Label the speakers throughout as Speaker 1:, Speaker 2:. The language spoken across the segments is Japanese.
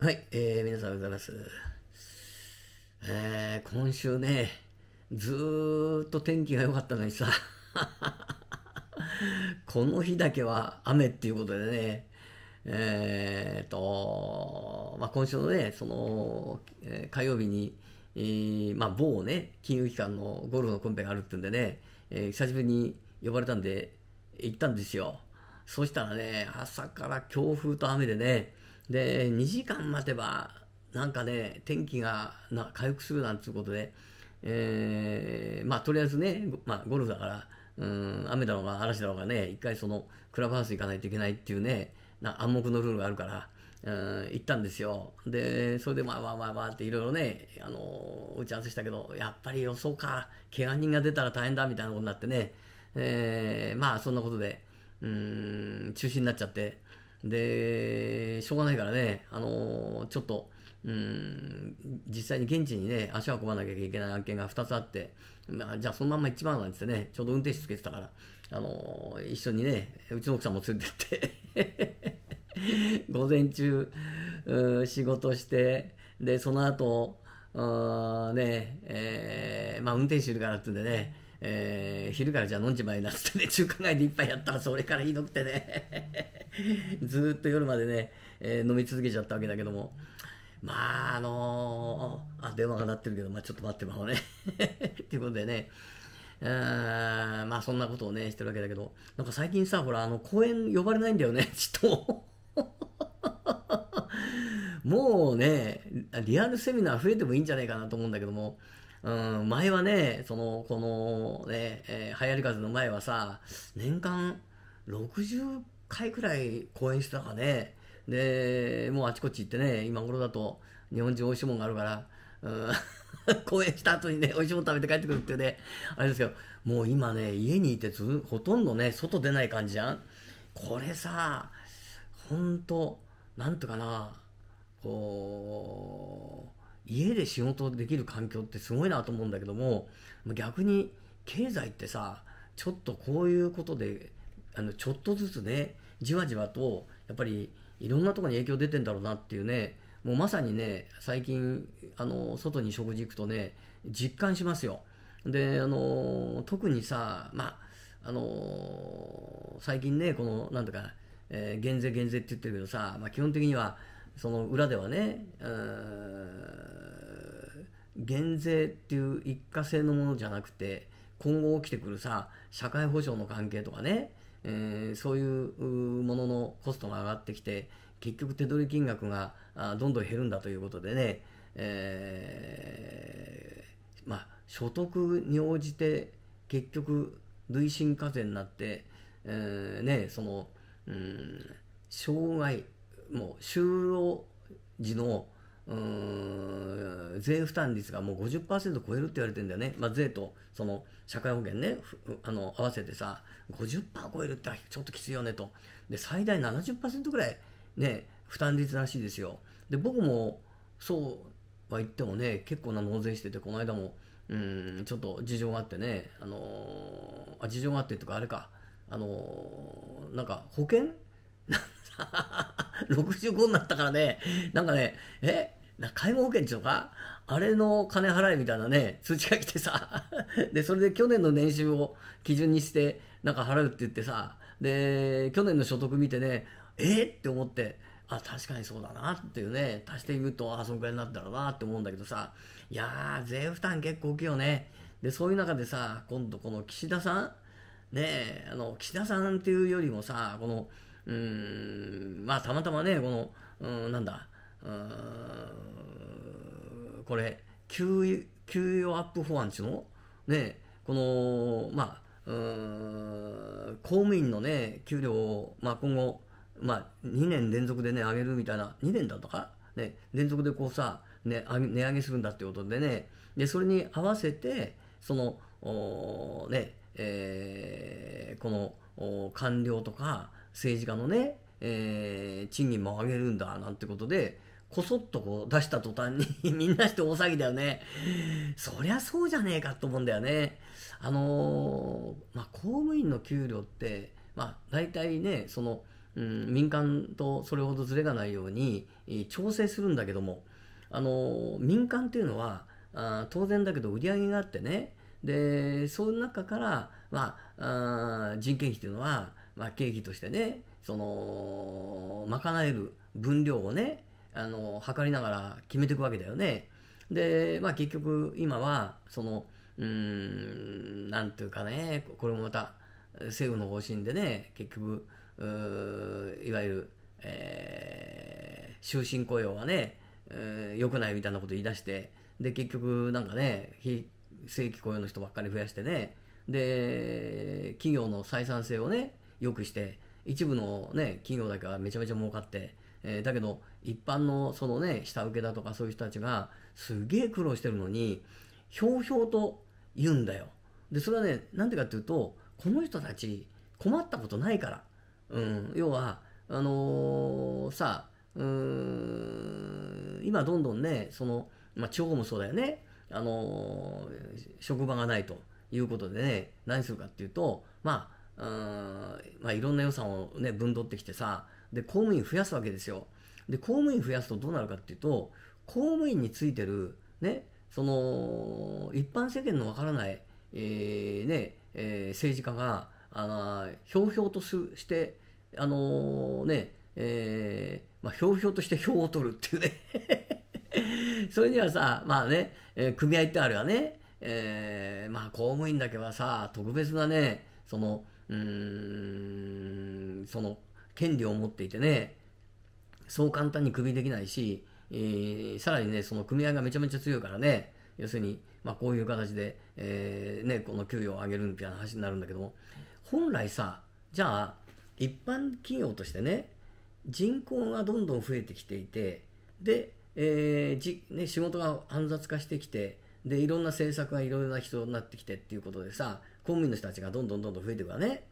Speaker 1: はい、えー、皆さんおはようございます。えー、今週ね、ずーっと天気が良かったのにさ、この日だけは雨っていうことでね、えーと、まあ、今週のね、その、えー、火曜日に、えー、まあ、某ね、金融機関のゴルフのコンペがあるってんでね、えー、久しぶりに呼ばれたんで、行ったんですよ。そしたらね、朝から強風と雨でね、で、2時間待てば、なんかね、天気がな回復するなんていうことで、えー、まあ、とりあえずね、まあ、ゴルフだから、うん、雨だろうが嵐だろうがね、一回その、クラブハウス行かないといけないっていうね、な暗黙のルールがあるから、うん、行ったんですよ。で、それでまあまあまあまあっていろいろね、あのー、打ち合わせしたけど、やっぱり予想か、怪我人が出たら大変だみたいなことになってね、えー、まあそんなことで、うん、中止になっちゃって、で、しょうがないからね、あのー、ちょっと、うん、実際に現地にね、足を運ばなきゃいけない案件が2つあって、まあ、じゃあそのまんま一番なんですね、ちょうど運転手つけてたから、あのー、一緒にね、うちの奥さんも連れてって 午前中、仕事して、で、その後、あね、えー、まあ運転手いるからってんでね、えー、昼からじゃあ飲んじまいなっってね、中華街で一杯やったらそれからいいのくてね ずっと夜までね、えー、飲み続けちゃったわけだけども。まあ、あのー、あ、電話が鳴ってるけど、まあ、ちょっと待ってまおうね。っていうことでね、まあ、そんなことをね、してるわけだけど、なんか最近さ、ほら、あの、公演呼ばれないんだよね、ちょっと。もうね、リアルセミナー増えてもいいんじゃないかなと思うんだけども、うん、前はね、その、この、ね、えー、流行り風の前はさ、年間60回くらい講演してたかね。で、もうあちこち行ってね、今頃だと日本中美味しいもんがあるから、うん、公演した後にね、美味しいもん食べて帰ってくるってね、あれですけど、もう今ね、家にいてほとんどね、外出ない感じじゃん。これさ、ほんと、なんとかな、こう、家で仕事できる環境ってすごいなと思うんだけども、逆に経済ってさ、ちょっとこういうことで、あのちょっとずつねじわじわとやっぱりいろんなところに影響出てんだろうなっていうねもうまさにね最近あの外に食事行くとね実感しますよであの特にさまああの最近ねこのなんとか、えー、減税減税って言ってるけどさ、まあ、基本的にはその裏ではね減税っていう一過性のものじゃなくて今後起きてくるさ社会保障の関係とかねえー、そういうもののコストが上がってきて結局手取り金額がどんどん減るんだということでね、えー、まあ、所得に応じて結局累進課税になって、えー、ね、その、うん、障害もう就労時のうん税負担率がもう50%超えるって言われてんだよね、まあ、税とその社会保険ねあの合わせてさ50%超えるってちょっときついよねとで最大70%ぐらい、ね、負担率らしいですよで僕もそうは言ってもね結構な納税しててこの間もうんちょっと事情があってね、あのー、あ事情があってとかあれか、あのー、なんか保険65 になったからね、なんかね、えな介護保険っていうのかあれの金払いみたいなね、通知が来てさ、で、それで去年の年収を基準にして、なんか払うって言ってさ、で、去年の所得見てね、えー、って思って、あ、確かにそうだなっていうね、足してみると、あ、そんくらいになったらなって思うんだけどさ、いやー、税負担結構大きいよね。で、そういう中でさ、今度この岸田さん、ねえ、あの、岸田さんっていうよりもさ、この、うーん、まあ、たまたまね、この、うん、なんだ、これ給与アップ法案ちのねこのまあ公務員のね給料を、まあ、今後、まあ、2年連続でね上げるみたいな2年だとか、ね、連続でこうさ、ね、値上げするんだっていうことでねでそれに合わせてそのねえー、この官僚とか政治家のね、えー、賃金も上げるんだなんてことでこそっとこう出した途端に みんなして大騒ぎだよね。そりゃそうじゃねえかと思うんだよね。あのー、まあ、公務員の給料って、まあ、大体ね、その、うん、民間とそれほどずれがないように調整するんだけども、あの民間っていうのはあ当然だけど売り上げがあってねでその中から、まあ、あ人件費っていうのは、まあ、経費としてねその賄える分量をねあの測りながら決めていくわけだよね。で、まあ、結局今はそのうーんなんていうかねこれもまた政府の方針でね結局いわゆる、えー、終身雇用はね良、えくないみたいなこと言い出してで結局なんかね非正規雇用の人ばっかり増やしてねで企業の採算性をね良くして一部の、ね、企業だけはめちゃめちゃ儲かってえー、だけど、一般のそのね、下請けだとかそういう人たちが、すげえ苦労してるのに、ひょうひょうと言うんだよ。で、それはね、なんでかっていうと、この人たち、困ったことないから。うん、要は、あのー、さうーん、今どんどんね、その、まあ、地方もそうだよね。あのー、職場がないということでね、何するかっていうと、まあ、うんまあ、いろんな予算をね、ぶんどってきてさ、で、公務員増やすわけですよ。で、公務員増やすとどうなるかっていうと、公務員についてる、ね、その、一般世間のわからない、えー、ね、えー、政治家が、あひょうひょうとすして、あのー、ね、えー、まあ、ひょうひょうとして票を取るっていうね それにはさ、まあね、えー、組合ってあれはね、えー、まあ公務員だけはさ、特別なね、その、うん、その、権利を持っていてね、そう簡単にクビできないし、えー、さらにね、その組合がめちゃめちゃ強いからね、要するに、まあ、こういう形で、えー、ね、この給与を上げるみたいな話になるんだけども、本来さ、じゃあ、一般企業としてね、人口がどんどん増えてきていて、で、えー、じね、仕事が煩雑化してきて、で、いろんな政策がいろいろな人になってきてっていうことでさ、公務員の人たちがどんどんどんどん増えていくわね。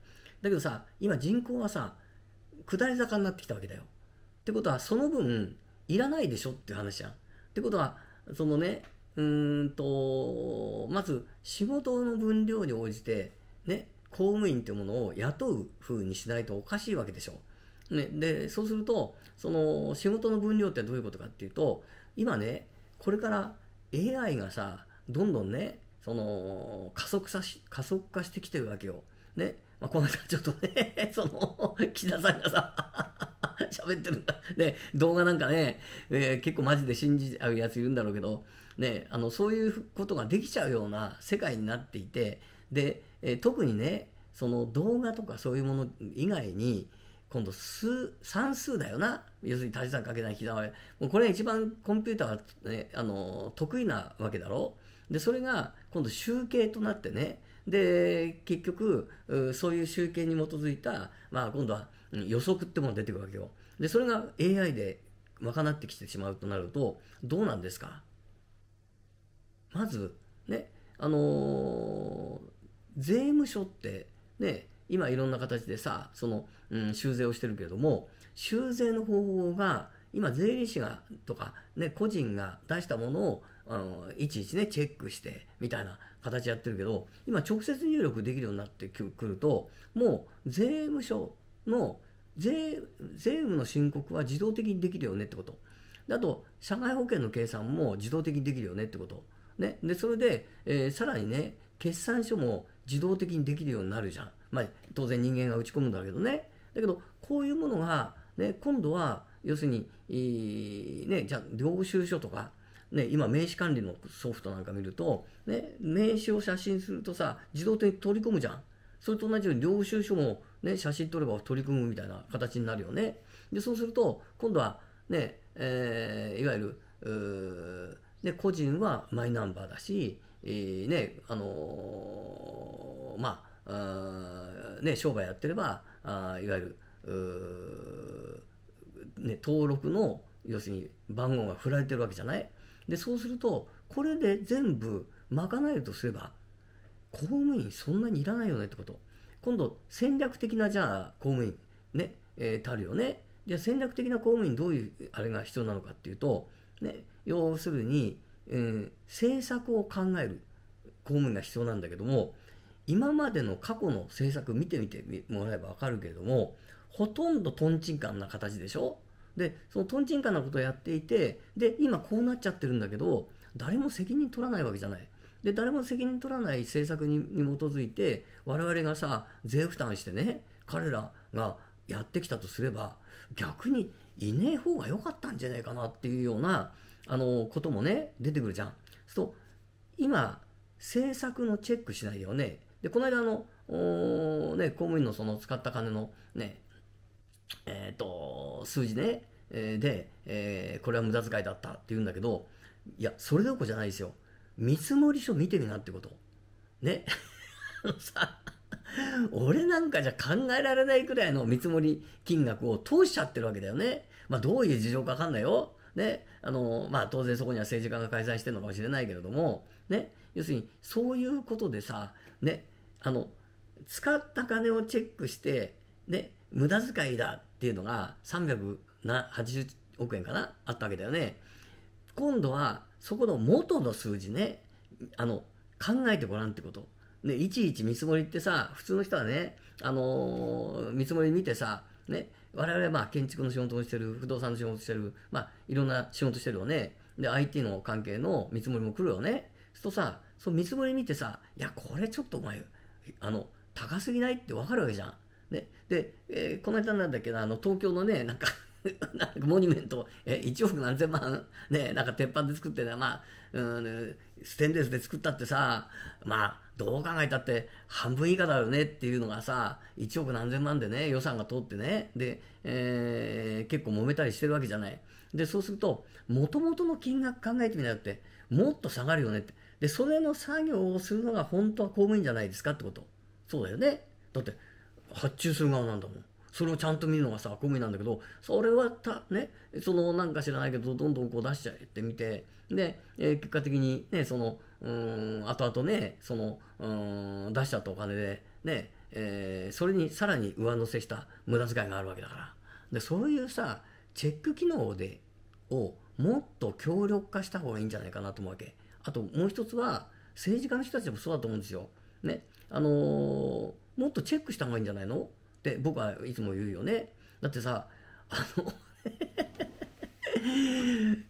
Speaker 1: だけどさ、今人口はさ、下り坂になってきたわけだよ。ってことは、その分、いらないでしょっていう話じゃん。ってことは、そのね、うんと、まず、仕事の分量に応じて、ね、公務員ってものを雇う風にしないとおかしいわけでしょ。ね、で、そうすると、その仕事の分量ってどういうことかっていうと、今ね、これから AI がさ、どんどんね、その加速さし、加速化してきてるわけよ。ね、まあ、この間ちょっとね、その、岸田さんがさ、喋ってるんだ。ね、動画なんかね、えー、結構マジで信じちゃうやついるんだろうけど、ね、あの、そういうことができちゃうような世界になっていて、で、えー、特にね、その動画とかそういうもの以外に、今度数、算数だよな。要するに足し算かけない膝割もうこれが一番コンピューターは、ね、あの、得意なわけだろう。で、それが今度集計となってね、で結局そういう集計に基づいた、まあ、今度は予測ってものが出てくるわけよでそれが AI で賄ってきてしまうとなるとどうなんですかまずねあのー、税務署ってね今いろんな形でさその、うん、修税をしてるけれども修税の方法が今税理士がとか、ね、個人が出したものをあの、いちいちね、チェックして、みたいな形やってるけど、今直接入力できるようになってくると、もう税務署の税、税務の申告は自動的にできるよねってこと。あと、社外保険の計算も自動的にできるよねってこと。ね。で、それで、えー、さらにね、決算書も自動的にできるようになるじゃん。まあ、当然人間が打ち込むんだけどね。だけど、こういうものが、ね、今度は、要するに、いいね、じゃ領収書とか、ね、今名刺管理のソフトなんか見ると、ね、名刺を写真するとさ、自動的に取り込むじゃん。それと同じように領収書も、ね、写真撮れば取り組むみたいな形になるよね。で、そうすると、今度はね、えー、いわゆる、ね、個人はマイナンバーだし、えー、ね、あのー、まあ、あね、商売やってれば、あいわゆる、ね、登録の、要するに番号が振られてるわけじゃないでそうするとこれで全部賄えるとすれば公務員そんなにいらないよねってこと今度戦略的なじゃあ公務員ねえー、たるよねじゃあ戦略的な公務員どういうあれが必要なのかっていうと、ね、要するに、えー、政策を考える公務員が必要なんだけども今までの過去の政策見てみてもらえば分かるけれどもほとんどとんちんかんな形でしょでそのとんちんかなことをやっていてで今こうなっちゃってるんだけど誰も責任取らないわけじゃない。で誰も責任取らない政策に基づいて我々がさ税負担してね彼らがやってきたとすれば逆にいねえ方が良かったんじゃないかなっていうようなあのこともね出てくるじゃん。そう今政策のチェックしないよね。でこの間あのね、公務員のその使った金の、ね、えっ、ー、と、数字ね、えー、で、えー、これは無駄遣いだったって言うんだけど、いや、それどころじゃないですよ。見積書見てみなってこと。ね。さ、俺なんかじゃ考えられないくらいの見積もり金額を通しちゃってるわけだよね。まあ、どういう事情かわかんないよ。ね。あの、まあ、当然そこには政治家が解散してるのかもしれないけれども、ね。要するに、そういうことでさ、ね、あの、使った金をチェックして、ね、無駄遣いだっていうのが380億円かなあったわけだよね。今度は、そこの元の数字ね、あの、考えてごらんってこと。ね、いちいち見積もりってさ、普通の人はね、あのー、見積もり見てさ、ね、我々はまあ建築の仕事をしてる、不動産の仕事をしてる、まあいろんな仕事してるよね。で、IT の関係の見積もりも来るよね。するとさ、その見積もり見てさ、いや、これちょっとお前、あの、高すぎないってわかるわけじゃん。ね、で、えー、この間なんだけど、あの、東京のね、なんか なんかモニュメント、え、1億何千万、ね、なんか鉄板で作ってね、まあ、うん、ステンレスで作ったってさ、まあ、どう考えたって半分以下だよねっていうのがさ、1億何千万でね、予算が通ってね、で、えー、結構揉めたりしてるわけじゃない。で、そうすると、もともとの金額考えてみたって、もっと下がるよねって。で、それの作業をするのが本当は公務員じゃないですかってこと。そうだよね。だって、発注する側なんだもん。それをちゃんと見るのがさ、コみなんだけど、それはた、ね、その、なんか知らないけど、どんどんこう出しちゃえってみて、で、えー、結果的にね、その、うん、後々ね、その、うん、出しちゃったお金で、ね、えー、それにさらに上乗せした無駄遣いがあるわけだから。で、そういうさ、チェック機能で、をもっと強力化した方がいいんじゃないかなと思うわけ。あともう一つは、政治家の人たちもそうだと思うんですよ。ね。あのーもっとチェックした方がいいんじゃないのって僕はいつも言うよね。だってさ、あ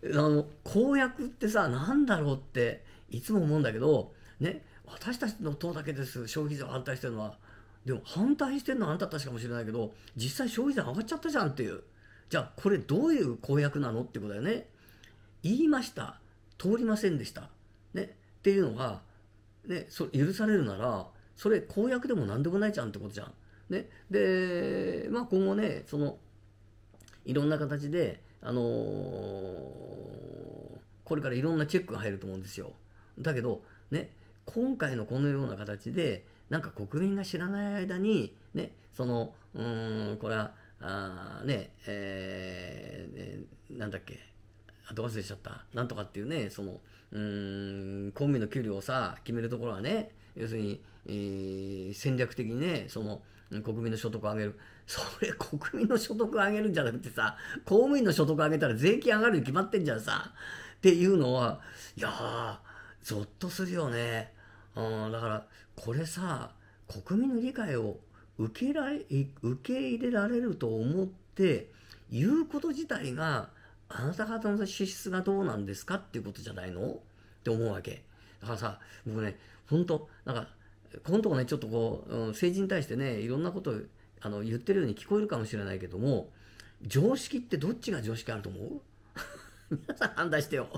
Speaker 1: のあの公約ってさ何だろうっていつも思うんだけど、ね、私たちの党だけです消費税を反対してるのはでも反対してるのはあんたたちかもしれないけど実際消費税上がっちゃったじゃんっていうじゃあこれどういう公約なのってことだよね言いました通りませんでした、ね、っていうのが、ね、そ許されるならそれ公約でも何でもないじゃんってことじゃん。ね、で、まあ、今後ね、その、いろんな形で、あのー、これからいろんなチェックが入ると思うんですよ。だけど、ね、今回のこのような形で、なんか国民が知らない間に、ね、その、うん、これは、あね、えー、ね、なんだっけ、後忘れしちゃった、なんとかっていうね、その、うん、コンビの給料をさ、決めるところはね、要するに、えー、戦略的にね、その、国民の所得を上げる。それ、国民の所得を上げるんじゃなくてさ、公務員の所得を上げたら税金上がるに決まってんじゃんさ。っていうのは、いやー、ぞっとするよね。うん、だから、これさ、国民の理解を受けられ、受け入れられると思って、言うこと自体が、あなた方の資質がどうなんですかっていうことじゃないのって思うわけ。だからさ、僕ね、本当なんか、このとこね、ちょっとこう、うん、政治に対してね、いろんなことをあの言ってるように聞こえるかもしれないけども、常識ってどっちが常識あると思う 皆さん判断してよ。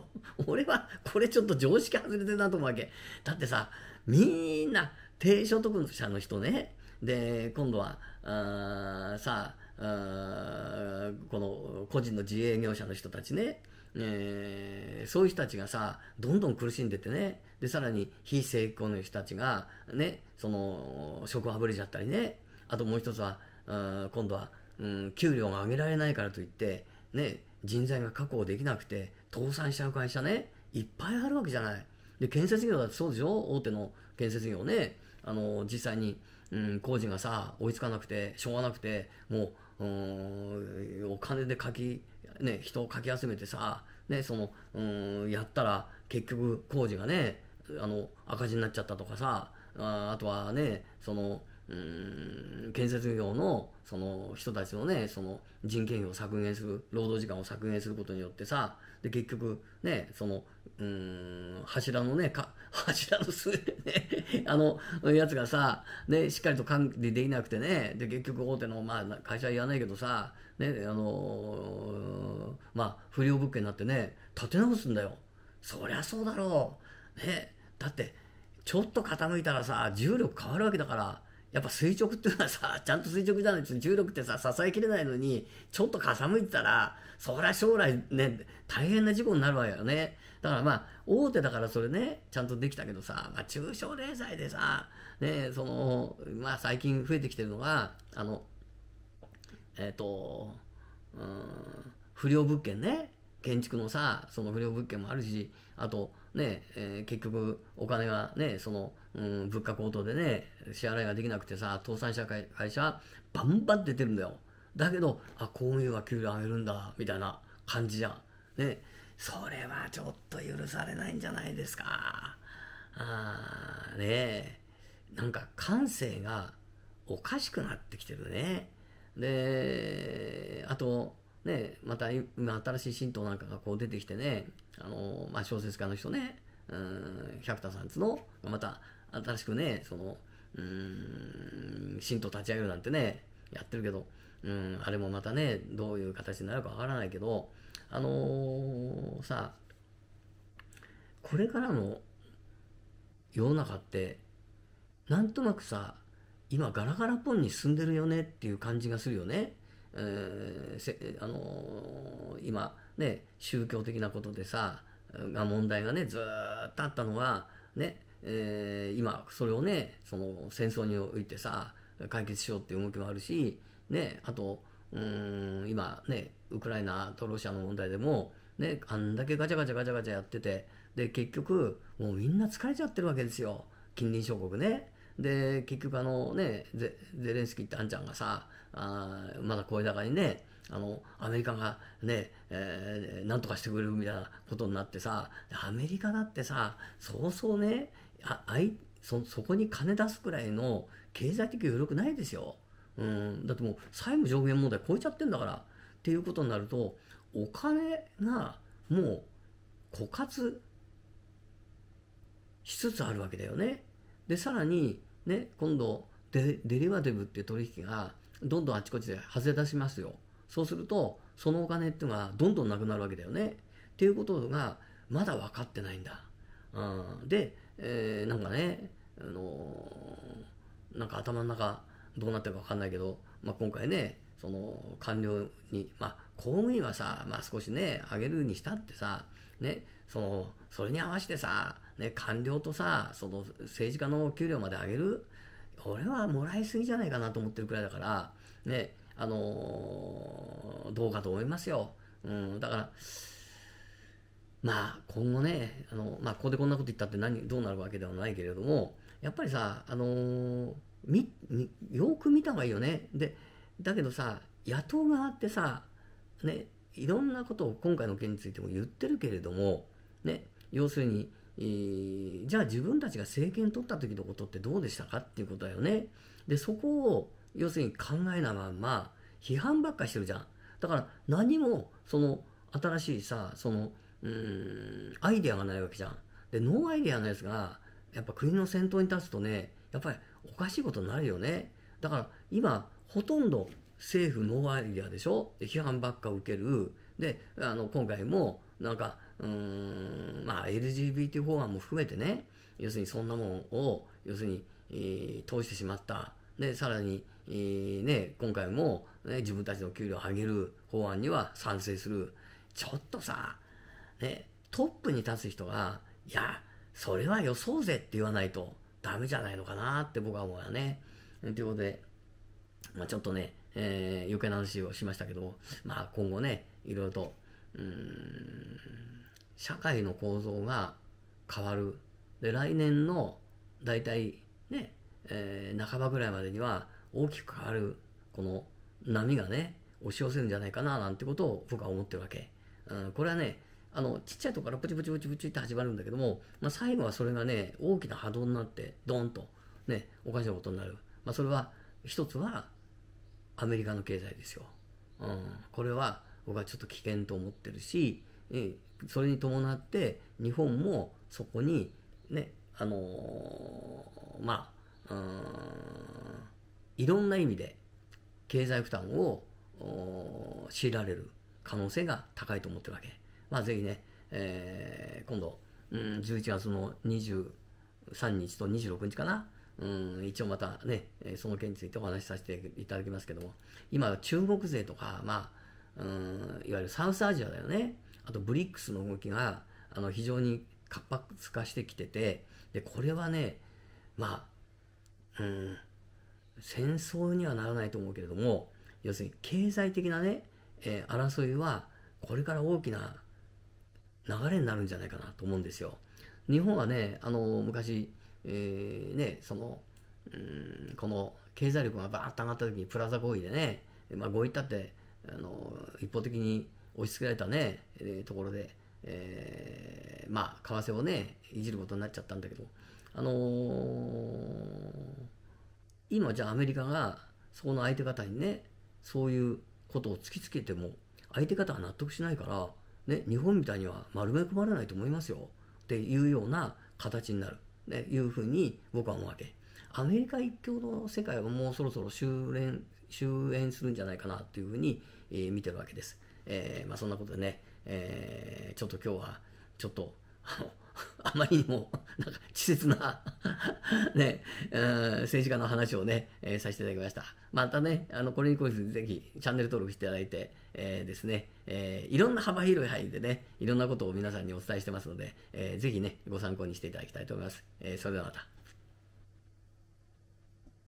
Speaker 1: 俺はこれちょっと常識外れてるなと思うわけ。だってさ、みんな低所得者の人ね、で、今度は、あさあ、あこの個人の自営業者の人たちね、えー、そういう人たちがさ、どんどん苦しんでてね、で、さらに非成功の人たちが、ね、その、職をあぶれちゃったりね、あともう一つは、うん今度は、うん、給料が上げられないからといって、ね、人材が確保できなくて、倒産しちゃう会社ね、いっぱいあるわけじゃない。で、建設業だってそうでしょ大手の建設業ね。あの、実際に、うん、工事がさ、追いつかなくて、しょうがなくて、もう、うお金でかき、ね、人をかき集めてさ、ね、その、うん、やったら結局工事がね、あの、赤字になっちゃったとかさ、ああとはね、その、うん建設業のその人たちのねその人件費を削減する労働時間を削減することによってさで結局ねそのうーん、柱のね、か、柱のす、ね あの、やつがさ、ね、しっかりと管理できなくてね、で、結局大手の、まあ、会社は言わないけどさ、ね、あのー、まあ、不良物件になってね、立て直すんだよ。そりゃそうだろう。ね、だって、ちょっと傾いたらさ、重力変わるわけだから、やっぱ垂直っていうのはさ、ちゃんと垂直じゃないと重力ってさ、支えきれないのに、ちょっと傾いてたら、そりゃ将来ね、大変な事故になるわよね。だからまあ、大手だからそれね、ちゃんとできたけどさ、まあ、中小零細でさ、ね、その、まあ、最近増えてきてるのが、あの、えっ、ー、と、うん、不良物件ね、建築のさ、その不良物件もあるし、あと、ね、えー、結局お金がね、その、うん、物価高騰でね、支払いができなくてさ、倒産した会社、バンバン出てるんだよ。だけど、あ、ういうは給料上げるんだ、みたいな感じじゃん。ね、それはちょっと許されないんじゃないですか。ああねえ。なんか感性がおかしくなってきてるね。で、あと、ね、また今新しい神道なんかがこう出てきてね、あの、まあ、小説家の人ね、うん、百田さんつの、また新しくね、その、うん、神道立ち上げるなんてね、やってるけど、うん、あれもまたね、どういう形になるかわからないけど、あのー、さこれからの世の中ってなんとなくさ今ガラガラポンに進んでるよねっていう感じがするよね。えー、あのー、今ね宗教的なことでさが問題がねずっとあったのがね、えー、今それをねその戦争においてさ解決しようっていう動きもあるしねあとうん今ねウクライナとロシアの問題でも、ね、あんだけガチャガチャガチャガチャやっててで結局もうみんな疲れちゃってるわけですよ近隣諸国ね。で結局あのねゼレンスキーってあんちゃんがさあまだ声高にねあのアメリカがね、えー、なんとかしてくれるみたいなことになってさアメリカだってさそうそうねああいそそこに金出すくらいの経済的余力ないですよ。うん、だってもう債務上限問題超えちゃってんだからっていうことになるとお金がもう枯渇しつつあるわけだよね。でさらにね今度デデリバティブっていう取引がどんどんあちこちで外れ出しますよ。そうするとそのお金っていうのがどんどんなくなるわけだよね。っていうことがまだ分かってないんだ。うん、で、えー、なんかね、あのー、なんか頭の中どうなってるか分かんないけど、まあ、今回ね、その官僚に、まあ、公務員はさ、まあ、少しね、上げるにしたってさ、ね、その、それに合わせてさ、ね、官僚とさ、その政治家の給料まで上げる俺はもらいすぎじゃないかなと思ってるくらいだから、ね、あのー、どうかと思いますよ。うん、だから、まあ、今後ね、あの、まあ、ここでこんなこと言ったって何、どうなるわけではないけれども、やっぱりさ、あのーみよく見た方がいいよねでだけどさ野党側ってさねいろんなことを今回の件についても言ってるけれどもね要するに、えー、じゃあ自分たちが政権取った時のことってどうでしたかっていうことだよねでそこを要するに考えなまんま批判ばっかしてるじゃんだから何もその新しいさそのうんアイデアがないわけじゃんでノーアイデアのやつがやっぱ国の先頭に立つとねやっぱりおかしいことになるよね。だから今、ほとんど政府ノーアイデアでしょ批判ばっか受ける。で、あの、今回も、なんか、うーん、まあ、LGBT 法案も含めてね、要するにそんなもんを、要するに、えー、通してしまった。で、さらに、えー、ね、今回も、ね、自分たちの給料を上げる法案には賛成する。ちょっとさ、ね、トップに立つ人が、いや、それはよそうぜって言わないと。ダメじゃないのかなって僕は思うよね。ということで、まあ、ちょっとね、えー、余計な話をしましたけども、まあ今後ね、いろいろと、うん、社会の構造が変わる。で、来年の大体ね、えー、半ばぐらいまでには大きく変わる、この波がね、押し寄せるんじゃないかななんてことを僕は思ってるわけ。うん、これはね、あの、ちっちゃいとこからプチプチプチプチって始まるんだけども、まあ、最後はそれがね、大きな波動になって、ドーンと、ね、おかしなことになる。まあ、それは、一つは、アメリカの経済ですよ。うん。これは、僕はちょっと危険と思ってるし、それに伴って、日本もそこに、ね、あのー、まあ、うん、いろんな意味で、経済負担を強いられる可能性が高いと思ってるわけ。まあ、ぜひね、えー、今度、うん、11月の23日と26日かな、うん、一応またね、その件についてお話しさせていただきますけども、今、中国勢とか、まあ、うん、いわゆるサウスアジアだよね、あとブリックスの動きがあの非常に活発化してきてて、でこれはね、まあ、うん、戦争にはならないと思うけれども、要するに経済的なね、えー、争いは、これから大きな流れになるんじゃないかなと思うんですよ。日本はね、あの昔、えー、ね、その、うん、この経済力がバーッと上がった時にプラザ合意でね、まあ、合意ったってあの一方的に押し付けられたね、えー、ところで、えー、まあ為替をねいじることになっちゃったんだけど、あのー、今じゃあアメリカがそこの相手方にねそういうことを突きつけても相手方は納得しないからね、日本みたいには丸め込まれないと思いますよっていうような形になる、ね、いうふうに僕は思うわけ。アメリカ一強の世界はもうそろそろ終焉終焉するんじゃないかなというふうに、えー、見てるわけです。えー、まあ、そんなことでね、えー、ちょっと今日はちょっとあのあまりにも、なんか、稚拙な ね、政治家の話をね、えー、させていただきました。またね、あの、これに関してぜひ、チャンネル登録していただいて、えー、ですね、えー、いろんな幅広い範囲でね、いろんなことを皆さんにお伝えしてますので、えー、ぜひね、ご参考にしていただきたいと思います。えー、それではまた。